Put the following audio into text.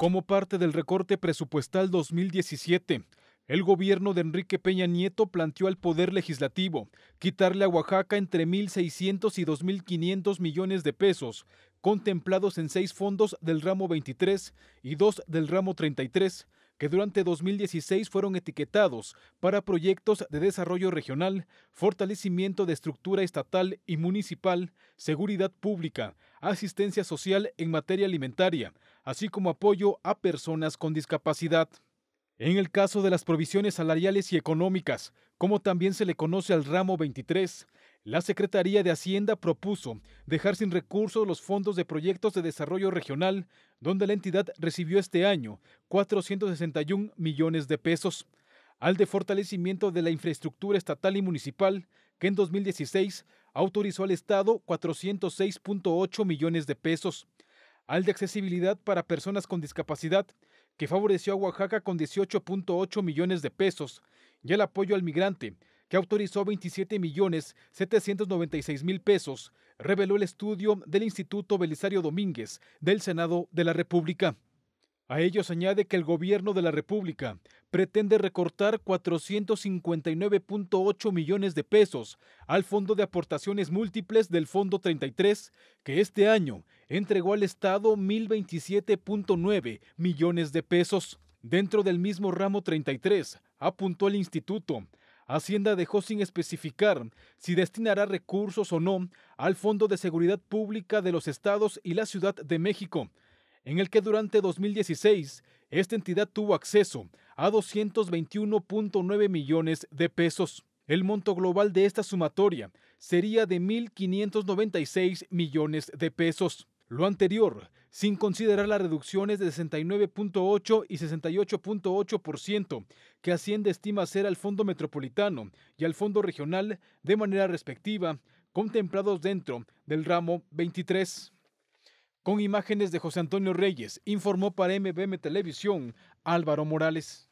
como parte del recorte presupuestal 2017. El gobierno de Enrique Peña Nieto planteó al Poder Legislativo quitarle a Oaxaca entre 1.600 y 2.500 millones de pesos, contemplados en seis fondos del ramo 23 y dos del ramo 33, que durante 2016 fueron etiquetados para proyectos de desarrollo regional, fortalecimiento de estructura estatal y municipal, seguridad pública, asistencia social en materia alimentaria, así como apoyo a personas con discapacidad. En el caso de las provisiones salariales y económicas, como también se le conoce al ramo 23, la Secretaría de Hacienda propuso dejar sin recursos los fondos de proyectos de desarrollo regional, donde la entidad recibió este año 461 millones de pesos, al de fortalecimiento de la infraestructura estatal y municipal, que en 2016 autorizó al Estado 406.8 millones de pesos al de accesibilidad para personas con discapacidad, que favoreció a Oaxaca con 18.8 millones de pesos, y el apoyo al migrante, que autorizó 27 millones 796 mil pesos, reveló el estudio del Instituto Belisario Domínguez del Senado de la República. A ellos añade que el gobierno de la República pretende recortar 459.8 millones de pesos al Fondo de Aportaciones Múltiples del Fondo 33, que este año entregó al Estado 1.027.9 millones de pesos. Dentro del mismo ramo 33, apuntó el instituto, Hacienda dejó sin especificar si destinará recursos o no al Fondo de Seguridad Pública de los Estados y la Ciudad de México, en el que durante 2016 esta entidad tuvo acceso a 221.9 millones de pesos. El monto global de esta sumatoria sería de 1.596 millones de pesos. Lo anterior, sin considerar las reducciones de 69.8 y 68.8% que Hacienda estima ser al Fondo Metropolitano y al Fondo Regional de manera respectiva, contemplados dentro del ramo 23. Con imágenes de José Antonio Reyes, informó para MBM Televisión Álvaro Morales.